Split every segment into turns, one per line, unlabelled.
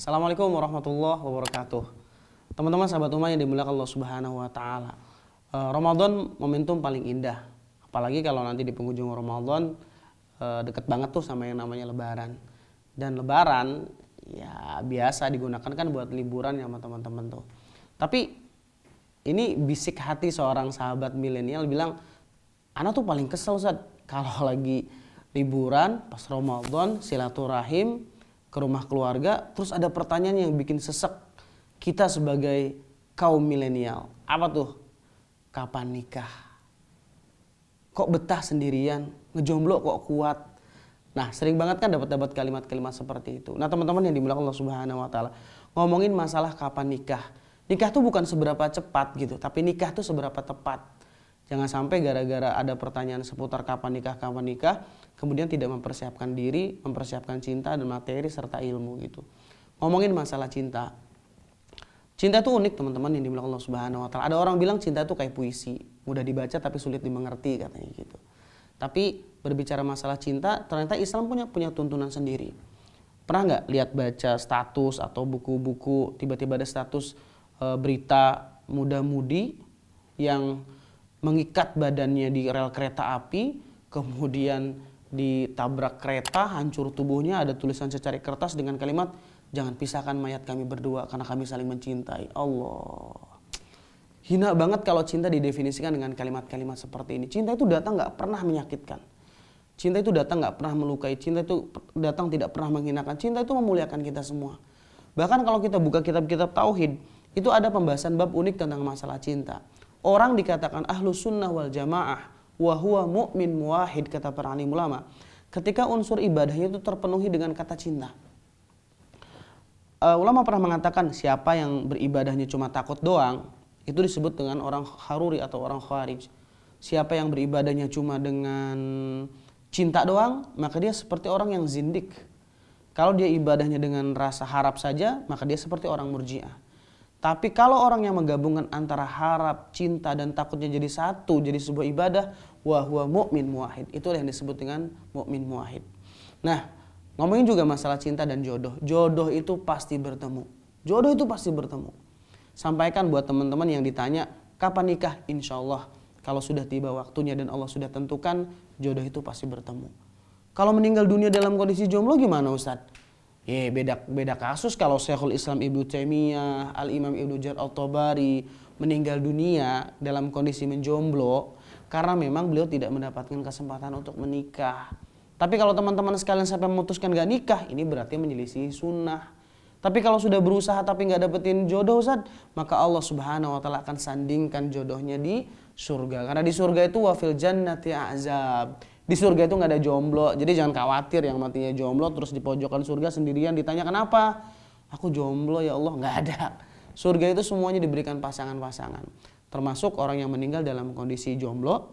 Assalamualaikum warahmatullahi wabarakatuh. Teman-teman sahabat umat yang dimuliakan Allah Subhanahu wa taala. Eh, Ramadan momentum paling indah. Apalagi kalau nanti di penghujung Ramadan dekat eh, deket banget tuh sama yang namanya lebaran. Dan lebaran ya biasa digunakan kan buat liburan ya sama teman-teman tuh. Tapi ini bisik hati seorang sahabat milenial bilang, "Anak tuh paling kesel saat kalau lagi liburan pas Ramadan silaturahim ke rumah keluarga, terus ada pertanyaan yang bikin sesek kita sebagai kaum milenial. Apa tuh? Kapan nikah? Kok betah sendirian? Ngejomblo kok kuat? Nah, sering banget kan dapat-dapat kalimat-kalimat seperti itu. Nah, teman-teman yang dimulai Allah Subhanahu wa taala, ngomongin masalah kapan nikah. Nikah tuh bukan seberapa cepat gitu, tapi nikah tuh seberapa tepat. Jangan sampai gara-gara ada pertanyaan seputar kapan nikah, kapan nikah, kemudian tidak mempersiapkan diri, mempersiapkan cinta dan materi serta ilmu gitu. Ngomongin masalah cinta. Cinta itu unik teman-teman yang dibilang Allah Subhanahu wa taala. Ada orang bilang cinta itu kayak puisi, mudah dibaca tapi sulit dimengerti katanya gitu. Tapi berbicara masalah cinta, ternyata Islam punya punya tuntunan sendiri. Pernah nggak lihat baca status atau buku-buku tiba-tiba ada status e, berita muda-mudi yang mengikat badannya di rel kereta api, kemudian ditabrak kereta, hancur tubuhnya, ada tulisan secari kertas dengan kalimat jangan pisahkan mayat kami berdua karena kami saling mencintai. Allah. Hina banget kalau cinta didefinisikan dengan kalimat-kalimat seperti ini. Cinta itu datang nggak pernah menyakitkan. Cinta itu datang nggak pernah melukai. Cinta itu datang tidak pernah menghinakan. Cinta itu memuliakan kita semua. Bahkan kalau kita buka kitab-kitab tauhid, itu ada pembahasan bab unik tentang masalah cinta orang dikatakan ahlu sunnah wal jamaah wa huwa mu'min muwahid kata para alim ulama ketika unsur ibadahnya itu terpenuhi dengan kata cinta uh, ulama pernah mengatakan siapa yang beribadahnya cuma takut doang itu disebut dengan orang haruri atau orang khawarij siapa yang beribadahnya cuma dengan cinta doang maka dia seperti orang yang zindik kalau dia ibadahnya dengan rasa harap saja maka dia seperti orang murjiah tapi kalau orang yang menggabungkan antara harap, cinta dan takutnya jadi satu, jadi sebuah ibadah, wah-wah mukmin muahid. itu yang disebut dengan mukmin muahid. Nah, ngomongin juga masalah cinta dan jodoh. Jodoh itu pasti bertemu. Jodoh itu pasti bertemu. Sampaikan buat teman-teman yang ditanya, kapan nikah? Insya Allah, kalau sudah tiba waktunya dan Allah sudah tentukan, jodoh itu pasti bertemu. Kalau meninggal dunia dalam kondisi jomblo gimana Ustadz? Ya, beda beda kasus kalau Syekhul Islam Ibnu Taimiyah, Al Imam Ibnu Jar Al Tabari meninggal dunia dalam kondisi menjomblo karena memang beliau tidak mendapatkan kesempatan untuk menikah. Tapi kalau teman-teman sekalian sampai memutuskan gak nikah, ini berarti menyelisih sunnah. Tapi kalau sudah berusaha tapi nggak dapetin jodoh Ustaz, maka Allah Subhanahu wa taala akan sandingkan jodohnya di surga. Karena di surga itu wafil jannati azab di surga itu nggak ada jomblo jadi jangan khawatir yang matinya jomblo terus di pojokan surga sendirian ditanya kenapa aku jomblo ya Allah nggak ada surga itu semuanya diberikan pasangan-pasangan termasuk orang yang meninggal dalam kondisi jomblo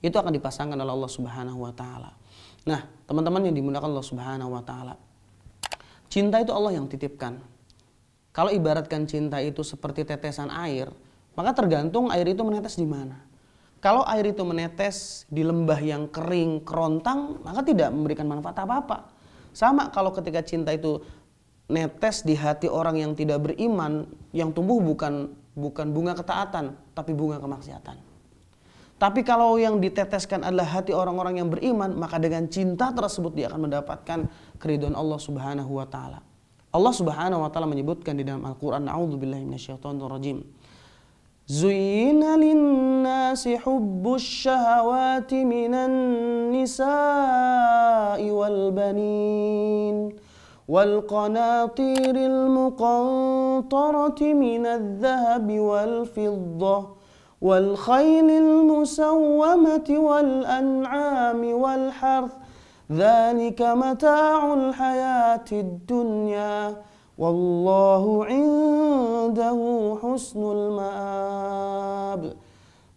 itu akan dipasangkan oleh Allah Subhanahu wa taala. Nah, teman-teman yang dimuliakan Allah Subhanahu wa taala. Cinta itu Allah yang titipkan. Kalau ibaratkan cinta itu seperti tetesan air, maka tergantung air itu menetes di mana. Kalau air itu menetes di lembah yang kering, kerontang, maka tidak memberikan manfaat apa-apa. Sama kalau ketika cinta itu netes di hati orang yang tidak beriman, yang tumbuh bukan bukan bunga ketaatan, tapi bunga kemaksiatan. Tapi kalau yang diteteskan adalah hati orang-orang yang beriman, maka dengan cinta tersebut dia akan mendapatkan keriduan Allah Subhanahu wa taala. Allah Subhanahu wa taala menyebutkan di dalam Al-Qur'an, "A'udzubillahi rajim." Zuyin الناس حب الشهوات من النساء والبنين والقناطير المقنطرة من الذهب والفضة والخيل المسومة والأنعام والحرث ذلك متاع الحياة الدنيا والله عنده حسن المآب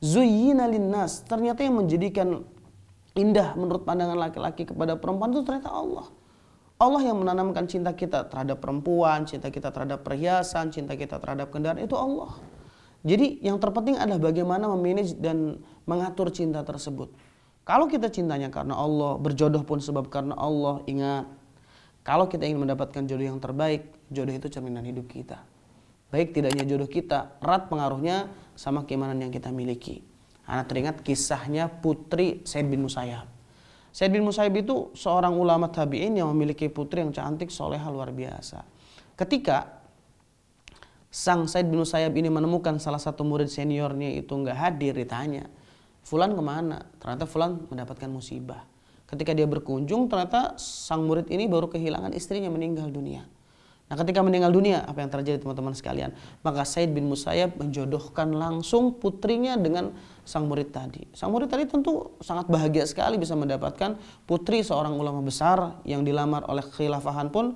zuyina linnas. Ternyata yang menjadikan indah menurut pandangan laki-laki kepada perempuan itu ternyata Allah. Allah yang menanamkan cinta kita terhadap perempuan, cinta kita terhadap perhiasan, cinta kita terhadap kendaraan itu Allah. Jadi yang terpenting adalah bagaimana memanage dan mengatur cinta tersebut. Kalau kita cintanya karena Allah, berjodoh pun sebab karena Allah, ingat. Kalau kita ingin mendapatkan jodoh yang terbaik, jodoh itu cerminan hidup kita baik tidaknya jodoh kita erat pengaruhnya sama keimanan yang kita miliki. Anak teringat kisahnya putri Said bin Musayyab. Said bin Musayyab itu seorang ulama tabi'in yang memiliki putri yang cantik, solehah luar biasa. Ketika sang Said bin Musayyab ini menemukan salah satu murid seniornya itu nggak hadir ditanya, Fulan kemana? Ternyata Fulan mendapatkan musibah. Ketika dia berkunjung, ternyata sang murid ini baru kehilangan istrinya meninggal dunia. Nah, ketika meninggal dunia, apa yang terjadi teman-teman sekalian? Maka Said bin Musayyab menjodohkan langsung putrinya dengan sang murid tadi. Sang murid tadi tentu sangat bahagia sekali bisa mendapatkan putri seorang ulama besar yang dilamar oleh khilafahan pun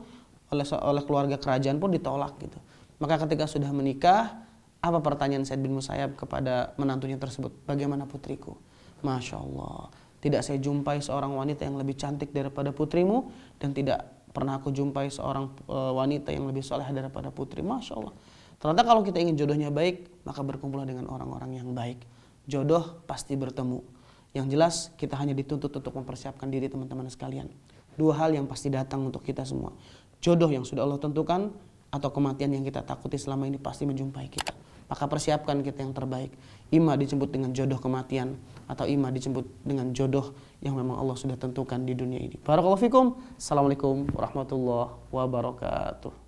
oleh oleh keluarga kerajaan pun ditolak gitu. Maka ketika sudah menikah, apa pertanyaan Said bin Musayyab kepada menantunya tersebut? Bagaimana putriku? Masya Allah. Tidak saya jumpai seorang wanita yang lebih cantik daripada putrimu dan tidak pernah aku jumpai seorang eh, wanita yang lebih soleh daripada putri. Masya Allah. Ternyata kalau kita ingin jodohnya baik, maka berkumpullah dengan orang-orang yang baik. Jodoh pasti bertemu. Yang jelas kita hanya dituntut untuk mempersiapkan diri teman-teman sekalian. Dua hal yang pasti datang untuk kita semua. Jodoh yang sudah Allah tentukan atau kematian yang kita takuti selama ini pasti menjumpai kita maka persiapkan kita yang terbaik. Ima dijemput dengan jodoh kematian atau ima dijemput dengan jodoh yang memang Allah sudah tentukan di dunia ini. Barakallahu fikum. Assalamualaikum warahmatullahi wabarakatuh.